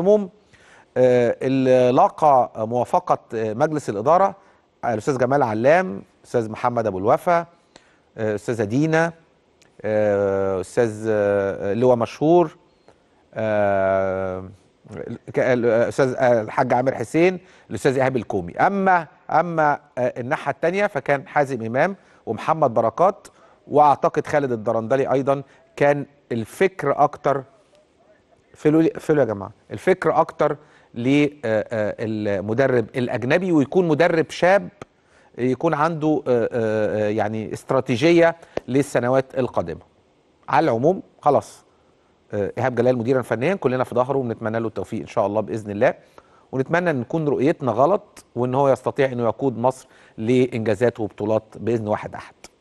عموم آه، اللي لاقى موافقه آه، مجلس الاداره آه، الاستاذ جمال علام استاذ محمد ابو الوفا استاذه دينا استاذ لواء مشهور الاستاذ الحاج عامر حسين الاستاذ ايهاب الكومي اما اما الناحيه الثانيه فكان حازم امام ومحمد بركات واعتقد خالد الدرندلي ايضا كان الفكر اكتر فلو يا جماعه الفكر اكتر للمدرب آه، آه، الاجنبي ويكون مدرب شاب يكون عنده آه، يعني استراتيجيه للسنوات القادمه على العموم خلاص ايهاب جلال مديرا فنيا كلنا في ظهره ونتمنى له التوفيق ان شاء الله باذن الله ونتمنى ان نكون رؤيتنا غلط وان هو يستطيع انه يقود مصر لانجازات وبطولات باذن واحد احد